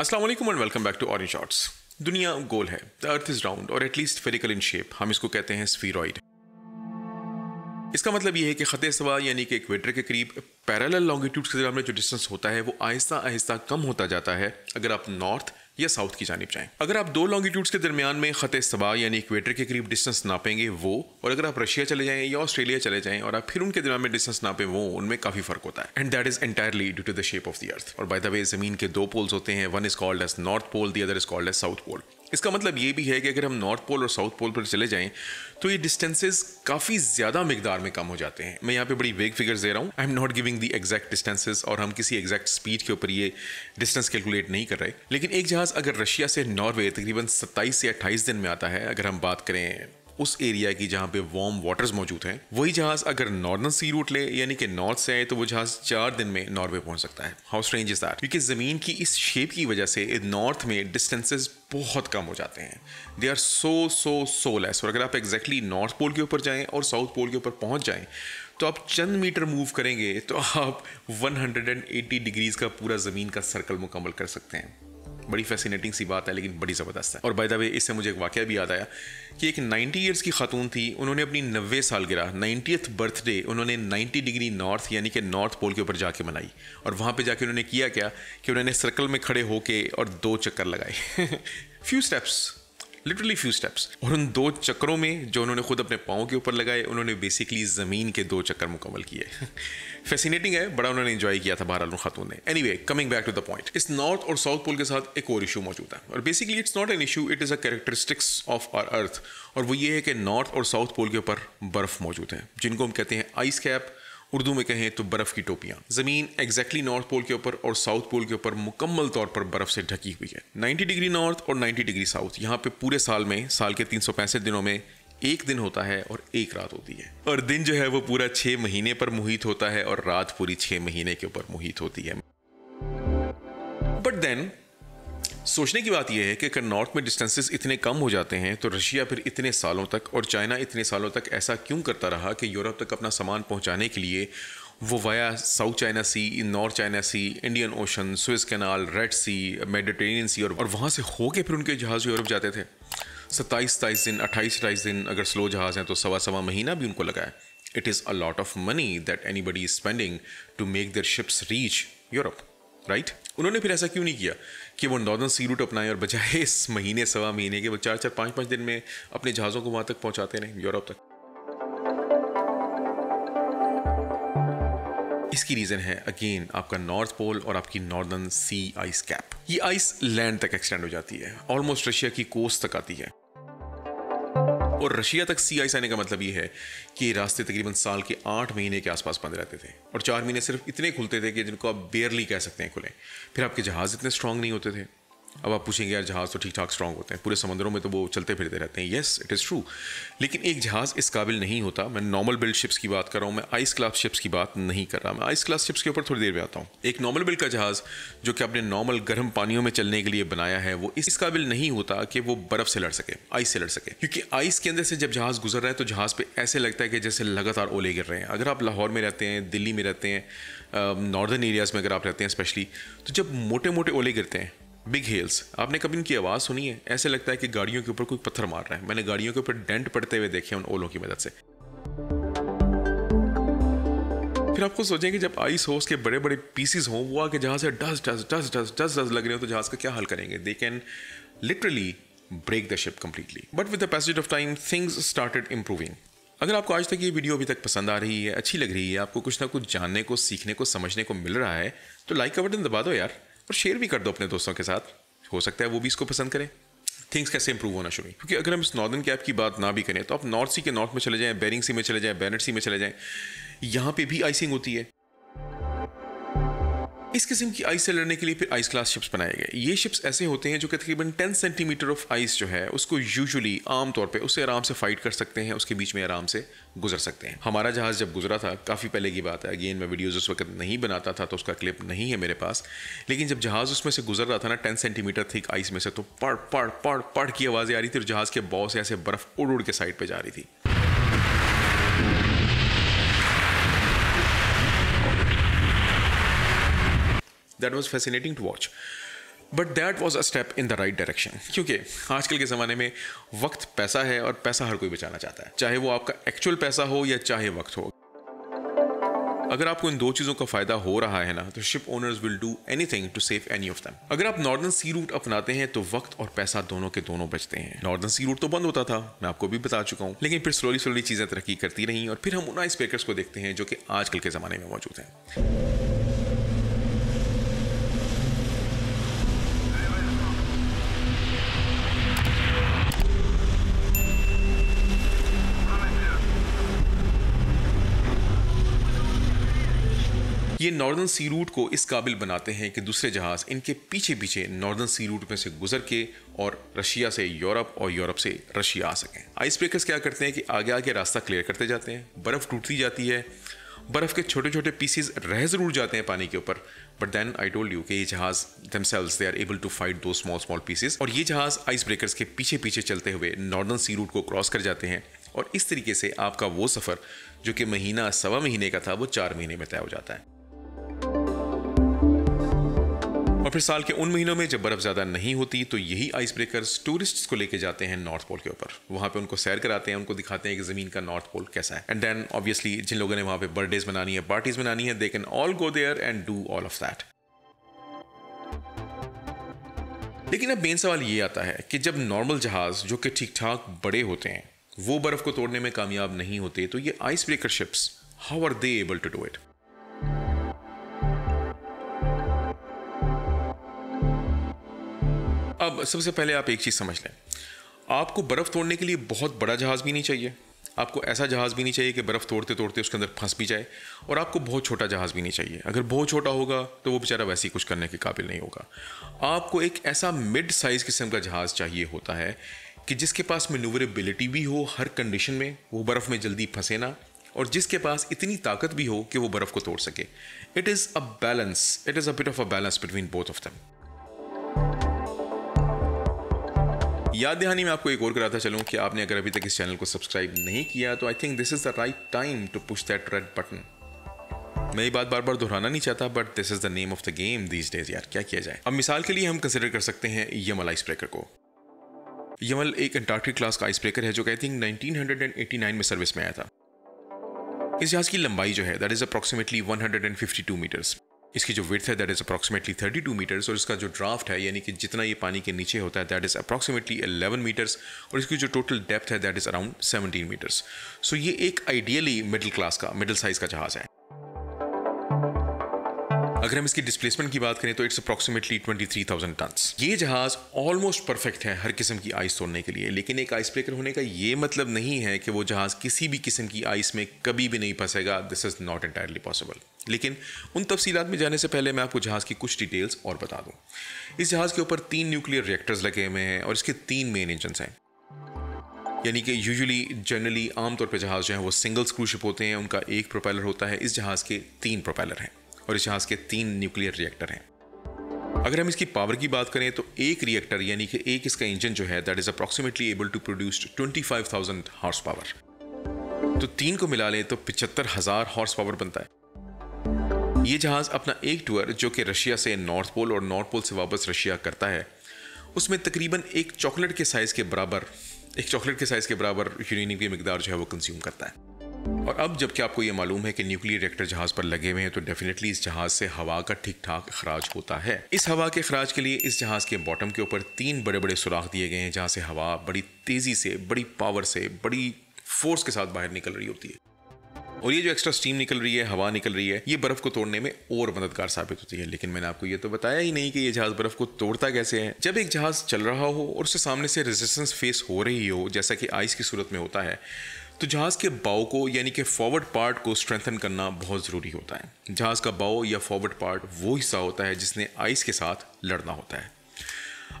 अस्सलाम वालेकुम and welcome back to Orange Shots दुनिया गोल है द अर्थ इज राउंड और एटलीस्ट फेरिकल इन शेप हम इसको कहते हैं स्फीरोइड इसका मतलब यह है कि ख़त सवा यानी कि इक्वेटर के करीब पैरेलल लॉन्गिट्यूड के जो डिस्टेंस होता है वो आहिस्ता आहिस्ता कम होता जाता है अगर आप नॉर्थ या साउथ की जानब जाएं अगर आप दो लॉन्गिट्यूड्स के दरमियान में ख़त सबा यानी इक्वेटर के करीब डिस्टेंस नापेंगे वो और अगर आप रशिया चले जाएं या ऑस्ट्रेलिया चले जाएं और आप फिर उनके दरमियान में डिस्टेंस नापें वो उनमें काफ़ी फ़र्क होता है and that is entirely due to the shape of the earth और बाय द वे ज़मीन के दो पोल्स होते हैं one is called as north pole the other is called as south pole इसका मतलब ये भी है कि अगर हम नॉर्थ पोल और साउथ पोल पर चले जाएं तो ये डिस्टेंसेस काफ़ी ज़्यादा मकदार में कम हो जाते हैं मैं यहाँ पे बड़ी वेग फिगर्स दे रहा हूँ I am not giving the exact distances और हम किसी एग्जैक्ट स्पीड के ऊपर ये डिस्टेंस कैलकुलेट नहीं कर रहे लेकिन एक जहाज़ अगर रशिया से नॉर्वे तकरीबन सत्ताईस से अट्ठाईस दिन में आता है अगर हम बात करें उस एरिया की जहाँ पे वार्म वाटर्स मौजूद हैं वही जहाज अगर नॉर्दर्न सी रूट ले यानी कि नॉर्थ से आए तो वो जहाज चार दिन में नॉर्वे पहुंच सकता है हाउस रेंज इज दैट क्योंकि जमीन की इस शेप की वजह से नॉर्थ में डिस्टेंसेज बहुत कम हो जाते हैं they are so so so less और अगर आप एग्जैक्टली नॉर्थ पोल के ऊपर जाएं और साउथ पोल के ऊपर पहुंच जाएं तो आप चंद मीटर मूव करेंगे तो आप 180 डिग्रीज का पूरा ज़मीन का सर्कल मुकम्मल कर सकते हैं बड़ी फैसिनेटिंग सी बात है लेकिन बड़ी ज़बरदस्त है और बाय द वे इससे मुझे एक वाक्य भी याद आया कि एक 90 ईयर्स की खातून थी उन्होंने अपनी नब्बे साल गिरा नाइन्टीथ बर्थडे उन्होंने 90 डिग्री नॉर्थ यानी कि नॉर्थ पोल के ऊपर जाके मनाई और वहाँ पर जाके उन्होंने किया क्या कि उन्होंने सर्कल में खड़े होके और दो चक्कर लगाए few steps literally few steps और उन दो चक्रों में जो उन्होंने खुद अपने पाओ के ऊपर लगाए उन्होंने बेसिकली ज़मीन के दो चक्कर मुकम्मल किए फैसिनेटिंग है बड़ा उन्होंने इन्जॉय किया था बहरालू खातून ने anyway coming back to the point इस नॉर्थ और साउथ पोल के साथ एक और इशू मौजूद है और basically it's not an issue it is a characteristics of our earth और वो ये है कि नॉर्थ और साउथ पोल के ऊपर बर्फ मौजूद है जिनको हम कहते हैं आइस कैप उर्दू में कहें तो बर्फ़ की टोपियाँ ज़मीन एग्जैक्टली नॉर्थ पोल के ऊपर और साउथ पोल के ऊपर मुकम्मल तौर पर बर्फ़ से ढकी हुई है 90 डिग्री नॉर्थ और 90 डिग्री साउथ यहाँ पे पूरे साल में साल के तीन दिनों में एक दिन होता है और एक रात होती है और दिन जो है वो पूरा छः महीने पर मुहित होता है और रात पूरी छः महीने के ऊपर मुहित होती है बट देन सोचने की बात यह है कि अगर नॉर्थ में डिस्टेंसेस इतने कम हो जाते हैं तो रशिया फिर इतने सालों तक और चाइना इतने सालों तक ऐसा क्यों करता रहा कि यूरोप तक अपना सामान पहुंचाने के लिए वो via South China Sea North China Sea Indian Ocean Suez canal Red Sea Mediterranean Sea और, और वहाँ से होके फिर उनके जहाज़ यूरोप जाते थे सत्ताईस सताईस दिन अट्ठाईस अट्ठाईस दिन अगर स्लो जहाज़ हैं तो सवा सवा महीना भी उनको लगाए it is a lot of money that anybody is spending to make their ships reach Europe right उन्होंने फिर ऐसा क्यों नहीं किया कि वो नॉर्दर्न सी रूट अपनाएं और बजाय इस महीने सवा महीने के वो चार चार पाँच पाँच दिन में अपने जहाज़ों को वहाँ तक पहुँचाते रहें यूरोप तक इसकी रीज़न है अगेन आपका नॉर्थ पोल और आपकी नॉर्दर्न सी आइस कैप ये आइस लैंड तक एक्सटेंड हो जाती है ऑलमोस्ट रशिया की कोस्ट तक आती है और रशिया तक सी आई आने का मतलब ये है कि रास्ते तकरीबन साल के आठ महीने के आसपास बंद रहते थे और चार महीने सिर्फ इतने खुलते थे कि जिनको आप बेयरली कह सकते हैं खुले फिर आपके जहाज़ इतने स्ट्रांग नहीं होते थे अब आप पूछेंगे यार जहाज़ तो ठीक ठाक स्ट्रांग होते हैं पूरे समंदरों में तो वो चलते फिरते रहते हैं येस इट इज़ ट्रू लेकिन एक जहाज़ इस काबिल नहीं होता मैं नॉर्मल बिल्ड शिप्स की बात कर रहा हूँ मैं आइस क्लास शिप्स की बात नहीं कर रहा मैं आइस क्लास शिप्स के ऊपर थोड़ी देर में आता हूँ एक नॉर्मल बिल्ड का जहाज़ जो कि आपने नॉर्मल गर्म पानियों में चलने के लिए बनाया है वो इस काबिल नहीं होता कि वो बर्फ़ से लड़ सके आइस से लड़ सके क्योंकि आइस के अंदर से जब जहाज़ गुजर रहा है तो जहाज़ पर ऐसे लगता है कि जैसे लगातार ओले गिर रहे हैं अगर आप लाहौर में रहते हैं दिल्ली में रहते हैं नॉर्दर्न एरियाज़ में अगर आप रहते हैं स्पेशली तो जब मोटे मोटे ओले गिरते हैं बिग हेल्स आपने कभी इनकी आवाज़ सुनी है ऐसे लगता है कि गाड़ियों के ऊपर कोई पत्थर मार रहा है मैंने गाड़ियों के ऊपर डेंट पड़ते हुए देखे उन ओलों की मदद से फिर आपको सोचें कि जब आइस होस के बड़े बड़े पीसीज हों वो आके जहाज से डस डस डस डस डस डस लग रहे हो तो जहाज का क्या हल करेंगे they can literally break the ship completely but with the passage of time things started improving अगर आपको आज तक ये वीडियो अभी तक पसंद आ रही है अच्छी लग रही है आपको कुछ ना कुछ जानने को सीखने को समझने को मिल रहा है तो लाइक का बटन दबा दो यार और शेयर भी कर दो अपने दोस्तों के साथ हो सकता है वो भी इसको पसंद करें थिंग्स कैसे इंप्रूव होना शुरू क्योंकि अगर हम इस नॉर्दर्न कैप की बात ना भी करें तो आप नॉर्थ सी के नॉर्थ में चले जाएँ बैरिंग सी में चले जाएँ बैनट सी में चले जाएँ यहाँ पे भी आइसिंग होती है इस किस्म की आइस से लड़ने के लिए फिर आइस क्लास शिप्स बनाए गए ये शिप्स ऐसे होते हैं जो कि तकरीबन टेन सेंटीमीटर ऑफ आइस जो है उसको यूजुअली तौर पर उसे आराम से फाइट कर सकते हैं उसके बीच में आराम से गुजर सकते हैं हमारा जहाज़ जब गुजरा था काफ़ी पहले की बात है अगेन मैं वीडियोज़ उस वक्त नहीं बनाता था तो उसका क्लिप नहीं है मेरे पास लेकिन जब जहाज़ उसमें से गुजर रहा था ना टेन सेंटीमीटर थिक आइस में से तो पड़ पड़ पड़ पड़ की आवाज़ें आ रही थी और जहाज़ के बॉस ऐसे बर्फ़ उड़ उड़ के साइड पर जा रही थी that was fascinating to watch but that was a step in the right direction क्योंकि आजकल के ज़माने में वक्त पैसा है और पैसा हर कोई बचाना चाहता है चाहे वो आपका एक्चुअल पैसा हो या चाहे वक्त हो अगर आपको इन दो चीज़ों का फायदा हो रहा है ना तो ship owners will do anything to save any of them अगर आप नॉर्दर्न सी रूट अपनाते हैं तो वक्त और पैसा दोनों के दोनों बचते हैं नॉर्दर्न सी रूट तो बंद होता था मैं आपको भी बता चुका हूँ लेकिन फिर स्लोली स्लोली चीज़ें तरक्की करती रहीं और फिर हम उन आइस ब्रेकर्स को देखते हैं जो कि आजकल के ज़माने में मौजूद हैं ये नॉर्दर्न सी रूट को इस काबिल बनाते हैं कि दूसरे जहाज़ इनके पीछे पीछे नॉर्दर्न सी रूट में से गुजर के और रशिया से यूरोप और यूरोप से रशिया आ सकें आइस ब्रेकर्स क्या करते हैं कि आगे आगे रास्ता क्लियर करते जाते हैं बर्फ़ टूटती जाती है बर्फ़ के छोटे छोटे पीसीज रह ज़रूर जाते हैं पानी के ऊपर but then I told you कि ये जहाज़ themselves they are able to fight दो स्मॉल स्मॉल पीसीज और ये जहाज़ आइस ब्रेकर्स के पीछे पीछे चलते हुए नॉर्दर्न सी रूट को क्रॉस कर जाते हैं और इस तरीके से आपका वो सफ़र जो कि महीना सवा महीने का था वो चार महीने में तय हो जाता है और फिर साल के उन महीनों में जब बर्फ़ ज़्यादा नहीं होती तो यही आइस ब्रेकर्स टूरिस्ट को लेके जाते हैं नॉर्थ पोल के ऊपर वहाँ पे उनको सैर कराते हैं उनको दिखाते हैं कि ज़मीन का नॉर्थ पोल कैसा है एंड देन ऑब्वियसली जिन लोगों ने वहाँ पे बर्थडेज बनानी है पार्टीज़ बनानी है they can all go there and do all of that लेकिन अब मेन सवाल ये आता है कि जब नॉर्मल जहाज़ जो कि ठीक ठाक बड़े होते हैं वो बर्फ़ को तोड़ने में कामयाब नहीं होते तो ये ice breaker ships how are they able to do it सबसे पहले आप एक चीज़ समझ लें आपको बर्फ़ तोड़ने के लिए बहुत बड़ा जहाज़ भी नहीं चाहिए आपको ऐसा जहाज़ भी नहीं चाहिए कि बर्फ़ तोड़ते तोड़ते उसके अंदर फंस भी जाए और आपको बहुत छोटा जहाज़ भी नहीं चाहिए अगर बहुत छोटा होगा तो वो बेचारा वैसे ही कुछ करने के काबिल नहीं होगा आपको एक ऐसा मिड साइज़ किस्म का जहाज़ चाहिए होता है कि जिसके पास मेनूवरेबिलिटी भी हो हर कंडीशन में वो बर्फ़ में जल्दी फंसे ना और जिसके पास इतनी ताकत भी हो कि वो बर्फ़ को तोड़ सके it is a balance it is a bit of a balance between both of them याद दहानी में आपको एक और कराता चलूँ कि आपने अगर अभी तक इस चैनल को सब्सक्राइब नहीं किया तो I think this is the right time to push that red button मैं ये बात बार बार दोहराना नहीं चाहता but this is the name of the game these days यार क्या किया जाए अब मिसाल के लिए हम कंसिडर कर सकते हैं यमल आइस ब्रेकर को यमल एक अंटार्कटिक क्लास का आइस ब्रेकर है जो आई थिंक 1989 में सर्विस में आया था इस जहाज की लंबाई जो है that is fifty two meters इसकी जो विर्थ है दैट इज़ अप्रॉक्सीमेटली 32 मीटर्स और इसका जो ड्राफ्ट है यानी कि जितना ये पानी के नीचे होता है दैट इज़ अप्रॉक्सीमेटली 11 मीटर्स और इसकी जो टोटल डेप्थ है that is around 17 meters so so ये एक आइडियली मिडिल क्लास का मिडिल साइज़ का जहाज़ है अगर हम इसकी डिस्प्लेसमेंट की बात करें तो इट्स अप्रॉक्सीमेटली थाउजेंड टन ये जहाज ऑलमोस्ट परफेक्ट है हर किस्म की आइस तोड़ने के लिए लेकिन एक आइस ब्रेकर होने का ये मतलब नहीं है कि वो जहाज किसी भी किस्म की आइस में कभी भी नहीं फंसेगा this is not entirely possible लेकिन उन तफसीत में जाने से पहले मैं आपको जहाज़ की कुछ डिटेल्स और बता दूँ इस जहाज़ के ऊपर तीन न्यूक्लियर रिएक्टर्स लगे हुए हैं और इसके तीन मेन इंजन हैं यानी कि यूजुअली जनरली आमतौर पर जहाज़ जो है वो सिंगल स्क्रू शिप होते हैं उनका एक प्रोपेलर होता है इस जहाज़ के तीन प्रोपेलर हैं और इस जहाज़ के तीन न्यूक्लियर रिएक्टर हैं अगर हम इसकी पावर की बात करें तो एक रिएक्टर यानी कि एक इसका इंजन जो है that is approximately able to produce 25,000 horse power तो तीन को मिला लें तो पिछहत्तर हज़ार हॉर्स पावर बनता है ये जहाज़ अपना एक टूर जो कि रशिया से नॉर्थ पोल और नॉर्थ पोल से वापस रशिया करता है उसमें तकरीबन एक चॉकलेट के साइज़ के बराबर एक चॉकलेट के साइज़ के बराबर यूरेनियम की मकदार जो है वो कंज्यूम करता है और अब जबकि आपको ये मालूम है कि न्यूक्लियर रिएक्टर जहाज पर लगे हुए हैं तो डेफिनेटली इस जहाज से हवा का ठीक ठाक अखराज होता है इस हवा के अखराज के लिए इस जहाज के बॉटम के ऊपर तीन बड़े बड़े सुराख दिए गए हैं जहाँ से हवा बड़ी तेजी से बड़ी पावर से बड़ी फोर्स के साथ बाहर निकल रही होती है और ये जो एक्स्ट्रा स्टीम निकल रही है हवा निकल रही है ये बर्फ को तोड़ने में और मददगार साबित होती है लेकिन मैंने आपको ये तो बताया ही नहीं कि ये जहाज बर्फ को तोड़ता कैसे है जब एक जहाज चल रहा हो और उससे सामने से रेजिस्टेंस फेस हो रही हो जैसा कि आइस की सूरत में होता है तो जहाज़ के बाओ को यानी कि फॉरवर्ड पार्ट को स्ट्रेंथन करना बहुत ज़रूरी होता है जहाज़ का बाओ या फॉरवर्ड पार्ट वो हिस्सा होता है जिसने आइस के साथ लड़ना होता है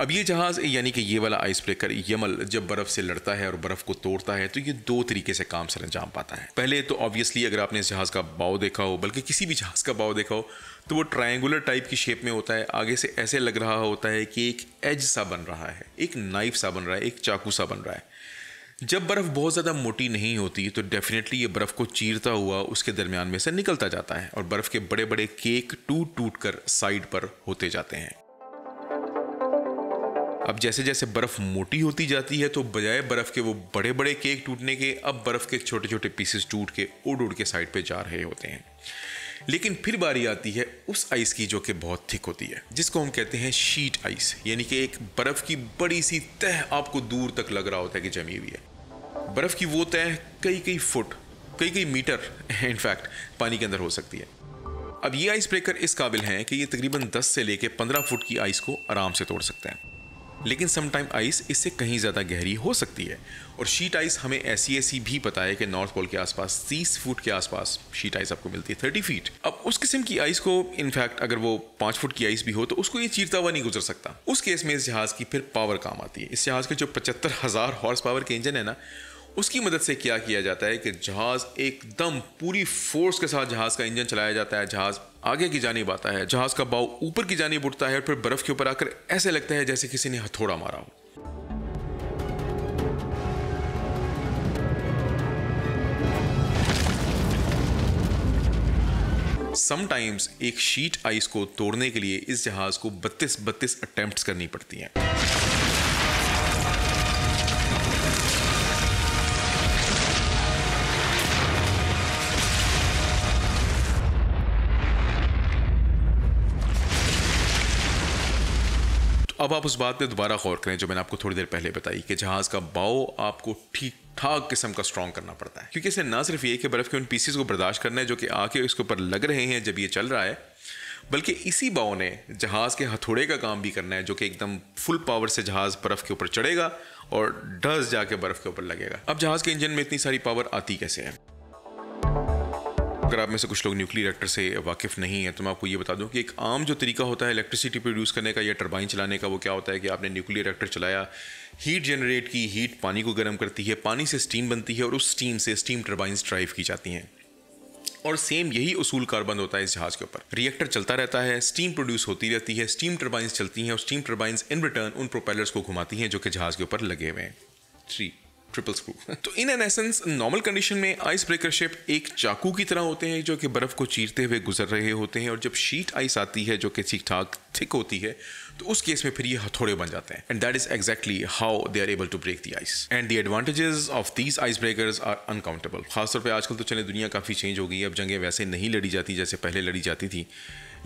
अब ये जहाज़ यानी कि ये वाला आइस ब्रेकर यमल जब बर्फ़ से लड़ता है और बर्फ़ को तोड़ता है तो ये दो तरीके से काम सर अंजाम पाता है पहले तो ऑब्वियसली अगर आपने इस जहाज़ का बाव देखा हो बल्कि किसी भी जहाज़ का बाव देखा हो तो वो ट्रायंगुलर टाइप की शेप में होता है आगे से ऐसे लग रहा होता है कि एक एज सा बन रहा है एक नाइफ सा बन रहा है एक चाकू सा बन रहा है जब बर्फ़ बहुत ज़्यादा मोटी नहीं होती तो डेफिनेटली ये बर्फ़ को चीरता हुआ उसके दरमियान में से निकलता जाता है और बर्फ़ के बड़े बड़े केक टूट टूट कर साइड पर होते जाते हैं अब जैसे जैसे बर्फ़ मोटी होती जाती है तो बजाय बर्फ़ के वो बड़े बड़े केक टूटने के अब बर्फ़ के छोटे छोटे पीसेस टूट के उड़ उड़ के साइड पे जा रहे होते हैं लेकिन फिर बारी आती है उस आइस की जो कि बहुत थिक होती है जिसको हम कहते हैं शीट आइस यानी कि एक बर्फ़ की बड़ी सी तह आपको दूर तक लग रहा होता है कि जमी हुई है बर्फ़ की वो तय कई कई फुट कई कई मीटर इनफैक्ट पानी के अंदर हो सकती है अब ये आइस ब्रेकर इस काबिल हैं कि ये तकरीबन 10 से लेकर 15 फुट की आइस को आराम से तोड़ सकते हैं लेकिन समटाइम आइस इससे कहीं ज़्यादा गहरी हो सकती है और शीट आइस हमें ऐसी ऐसी भी पता है कि नॉर्थ पोल के आसपास 30 फुट के आसपास शीट आइस आपको मिलती है 30 फीट अब उस किस्म की आइस को इनफैक्ट अगर वो 5 फुट की आइस भी हो तो उसको ये चीरता हुआ नहीं गुजर सकता उस केस में इस जहाज़ की फिर पावर काम आती है इस जहाज़ के जो पचहत्तर हज़ार हॉर्स पावर के इंजन है ना उसकी मदद से क्या किया जाता है कि जहाज़ एकदम पूरी फोर्स के साथ जहाज़ का इंजन चलाया जाता है जहाज़ आगे की जानी आता है जहाज़ का बाव ऊपर की जानी उठता है और फिर बर्फ़ के ऊपर आकर ऐसे लगता है जैसे किसी ने हथौड़ा मारा हो समटाइम्स एक शीट आइस को तोड़ने के लिए इस जहाज़ को 32 32 अटेम्प्ट्स करनी पड़ती हैं अब आप उस बात पर दोबारा गौर करें जो मैंने आपको थोड़ी देर पहले बताई कि जहाज़ का बाओ आपको ठीक ठाक किस्म का स्ट्रॉन्ग करना पड़ता है क्योंकि इसे ना सिर्फ ये कि बर्फ़ के उन पीसीज को बर्दाश्त करना है जो कि आके उसके ऊपर लग रहे हैं जब ये चल रहा है बल्कि इसी बाओ ने जहाज़ के हथौड़े का काम भी करना है जो कि एकदम फुल पावर से जहाज़ बर्फ़ के ऊपर चढ़ेगा और डस जाके बर्फ़ के ऊपर लगेगा अब जहाज़ के इंजन में इतनी सारी पावर आती कैसे है अगर आप में से कुछ लोग न्यूक्लियर रिएक्टर से वाकिफ़ नहीं है तो मैं आपको ये बता दूं कि एक आम जो तरीका होता है इलेक्ट्रिसिटी प्रोड्यूस करने का या टरबाइन चलाने का वो क्या होता है कि आपने न्यूक्लियर रिएक्टर चलाया हीट जनरेट की हीट पानी को गर्म करती है पानी से स्टीम बनती है और उस स्टीम से स्टीम टर्बाइंस ड्राइव की जाती हैं और सेम यही उसूल कार्बन होता है इस जहाज के ऊपर रिएक्टर चलता रहता है स्टीम प्रोड्यूस होती रहती है स्टीम टर्बाइंस चलती हैं और स्टीम टर्बाइंस इन रिटर्न उन प्रोपेलर्स को घुमाती हैं जो कि जहाज के ऊपर लगे हुए हैं थ्री ट्रिपल स्क्रू तो in an essence normal condition में आइस ब्रेकर शेप एक चाकू की तरह होते हैं जो कि बर्फ को चीरते हुए गुजर रहे होते हैं और जब शीट आइस आती है जो कि ठीक ठाक थिक होती है तो उस केस में फिर ये हथौड़े बन जाते हैं and that is exactly how they are able to break the ice and the advantages of these ice breakers are uncountable खासतौर पर आजकल तो चले दुनिया काफ़ी चेंज हो गई है अब जंगें वैसे नहीं लड़ी जाती जैसे पहले लड़ी जाती थी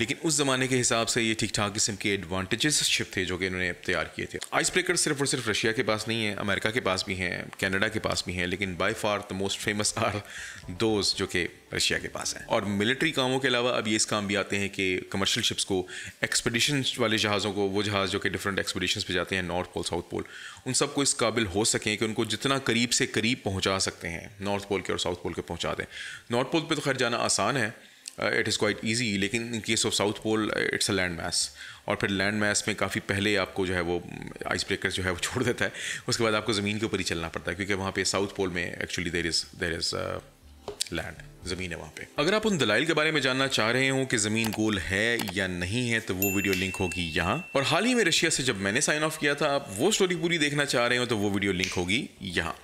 लेकिन उस ज़माने के हिसाब से ये ठीक ठाक किस्म के एडवांटेजेस शिप थे जो कि इन्होंने तैयार किए थे आइस ब्रेकर सिर्फ और सिर्फ रशिया के पास नहीं है अमेरिका के पास भी हैं कनाडा के पास भी हैं लेकिन by far the most famous are those जो कि रशिया के पास हैं और मिलिट्री कामों के अलावा अब ये इस काम भी आते हैं कि कमर्शियल शिप्स को एक्सपडिशन वाले जहाज़ों को वो जहाज़ जो कि डिफरेंट एक्सपडिशन पर जाते हैं नॉर्थ पोल साउथ पोल उन सबको इस काबिल हो सकें कि उनको जितना करीब से करीब पहुँचा सकते हैं नॉर्थ पोल के और साउथ पोल के पहुँचा दें नॉर्थ पोल पर तो खैर जाना आसान है इट इज़ क्वाइट ईजी लेकिन in case of south pole it's a land mass और फिर लैंड मैस में काफ़ी पहले आपको जो है वो आइस mm, ब्रेकर जो है वो छोड़ देता है उसके बाद आपको ज़मीन के ऊपर ही चलना पड़ता है क्योंकि वहाँ पे साउथ पोल में actually there is there is land ज़मीन है वहाँ पे अगर आप उन दलाइल के बारे में जानना चाह रहे हो कि ज़मीन गोल है या नहीं है तो वो वीडियो लिंक होगी यहाँ और हाल ही में रशिया से जब मैंने साइन ऑफ किया था आप वो स्टोरी पूरी देखना चाह रहे हो तो वो वीडियो लिंक होगी यहाँ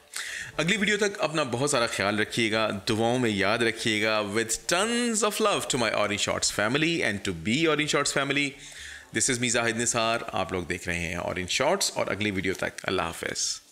अगली वीडियो तक अपना बहुत सारा ख्याल रखिएगा दुआओं में याद रखिएगा with tons of love to my Orange Shorts family and to be Orange Shorts family this is me Zahid Nisar आप लोग देख रहे हैं ऑरेंज शॉर्ट्स और अगली वीडियो तक अल्लाह हाफिज़